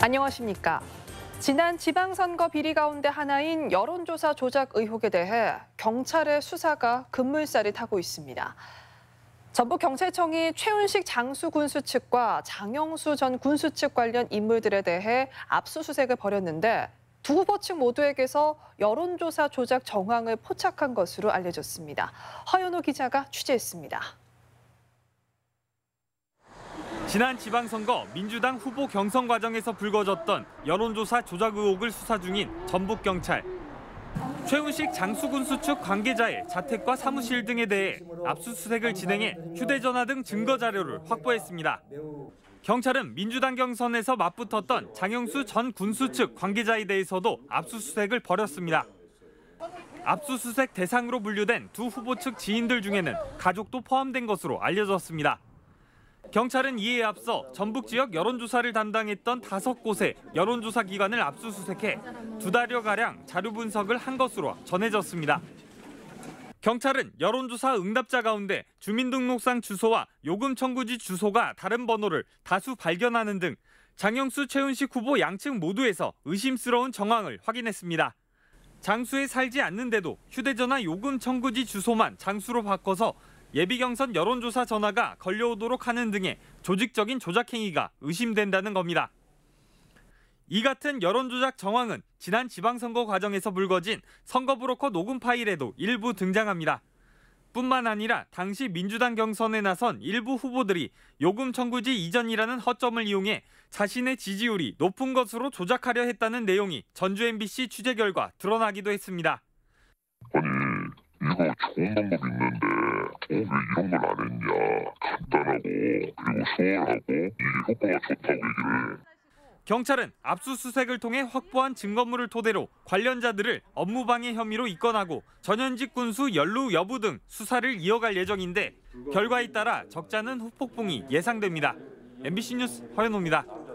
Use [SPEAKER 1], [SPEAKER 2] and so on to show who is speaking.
[SPEAKER 1] 안녕하십니까. 지난 지방선거 비리 가운데 하나인 여론조사 조작 의혹에 대해 경찰의 수사가 급물살이 타고 있습니다. 전북경찰청이 최은식 장수 군수 측과 장영수 전 군수 측 관련 인물들에 대해 압수수색을 벌였는데 두 후보 측 모두에게서 여론조사 조작 정황을 포착한 것으로 알려졌습니다. 허연호 기자가 취재했습니다.
[SPEAKER 2] 지난 지방선거 민주당 후보 경선 과정에서 불거졌던 여론조사 조작 의혹을 수사 중인 전북 경찰. 최훈식 장수군수 측 관계자의 자택과 사무실 등에 대해 압수수색을 진행해 휴대전화 등 증거 자료를 확보했습니다. 경찰은 민주당 경선에서 맞붙었던 장영수 전 군수 측 관계자에 대해서도 압수수색을 벌였습니다. 압수수색 대상으로 분류된 두 후보 측 지인들 중에는 가족도 포함된 것으로 알려졌습니다. 경찰은 이에 앞서 전북 지역 여론조사를 담당했던 다섯 곳의 여론조사 기관을 압수수색해 두 달여가량 자료 분석을 한 것으로 전해졌습니다. 경찰은 여론조사 응답자 가운데 주민등록상 주소와 요금 청구지 주소가 다른 번호를 다수 발견하는 등 장영수 최은식 후보 양측 모두에서 의심스러운 정황을 확인했습니다. 장수에 살지 않는데도 휴대전화 요금 청구지 주소만 장수로 바꿔서 예비 경선 여론조사 전화가 걸려오도록 하는 등의 조직적인 조작 행위가 의심된다는 겁니다. 이 같은 여론조작 정황은 지난 지방선거 과정에서 불거진 선거 브로커 녹음 파일에도 일부 등장합니다. 뿐만 아니라 당시 민주당 경선에 나선 일부 후보들이 요금 청구지 이전이라는 허점을 이용해 자신의 지지율이 높은 것으로 조작하려 했다는 내용이 전주 MBC 취재 결과 드러나기도
[SPEAKER 3] 했습니다. 아니, 이거 좋은 방법 있는데 이런 걸안 했냐 간단하고 그리고 수월하고 이게 효과가 좋다고 얘기를
[SPEAKER 2] 해. 경찰은 압수수색을 통해 확보한 증거물을 토대로 관련자들을 업무방해 혐의로 입건하고 전현직 군수 연루 여부 등 수사를 이어갈 예정인데 결과에 따라 적잖은 후폭풍이 예상됩니다. MBC 뉴스 허현호입니다.